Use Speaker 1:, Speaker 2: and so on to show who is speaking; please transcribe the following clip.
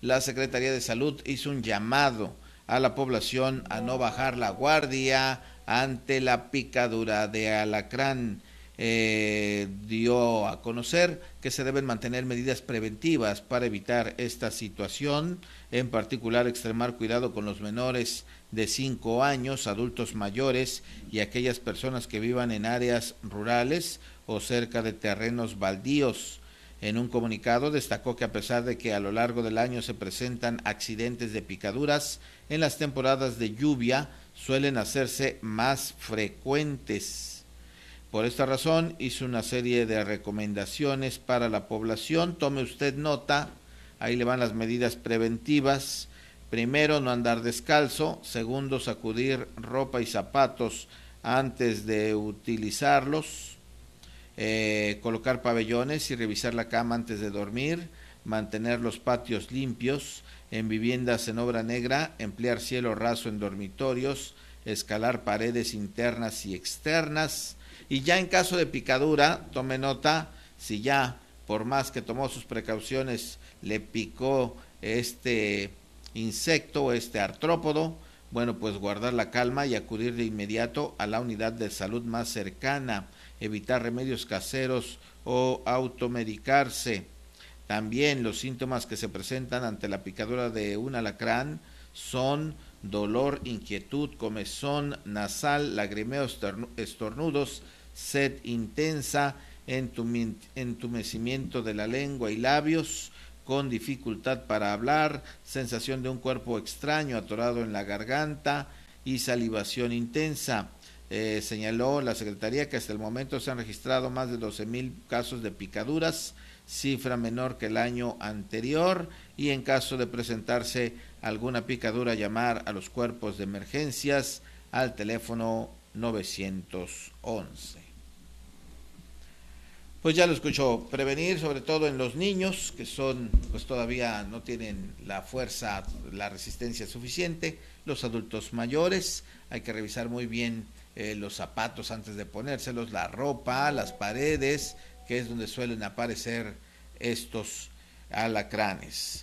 Speaker 1: la Secretaría de Salud hizo un llamado a la población a no bajar la guardia ante la picadura de alacrán. Eh, dio a conocer que se deben mantener medidas preventivas para evitar esta situación, en particular extremar cuidado con los menores de 5 años, adultos mayores y aquellas personas que vivan en áreas rurales o cerca de terrenos baldíos. En un comunicado destacó que a pesar de que a lo largo del año se presentan accidentes de picaduras, en las temporadas de lluvia suelen hacerse más frecuentes. Por esta razón hizo una serie de recomendaciones para la población. Tome usted nota, ahí le van las medidas preventivas. Primero, no andar descalzo. Segundo, sacudir ropa y zapatos antes de utilizarlos. Eh, colocar pabellones y revisar la cama antes de dormir, mantener los patios limpios, en viviendas en obra negra, emplear cielo raso en dormitorios, escalar paredes internas y externas. Y ya en caso de picadura, tome nota, si ya por más que tomó sus precauciones le picó este insecto, o este artrópodo, bueno, pues guardar la calma y acudir de inmediato a la unidad de salud más cercana, evitar remedios caseros o automedicarse. También los síntomas que se presentan ante la picadura de un alacrán son dolor, inquietud, comezón nasal, lagrimeos, estornudos, sed intensa, entumecimiento de la lengua y labios, con dificultad para hablar, sensación de un cuerpo extraño atorado en la garganta y salivación intensa. Eh, señaló la Secretaría que hasta el momento se han registrado más de 12.000 mil casos de picaduras, cifra menor que el año anterior, y en caso de presentarse alguna picadura, llamar a los cuerpos de emergencias al teléfono 911. Pues ya lo escuchó, prevenir sobre todo en los niños que son pues todavía no tienen la fuerza, la resistencia suficiente, los adultos mayores, hay que revisar muy bien eh, los zapatos antes de ponérselos, la ropa, las paredes, que es donde suelen aparecer estos alacranes.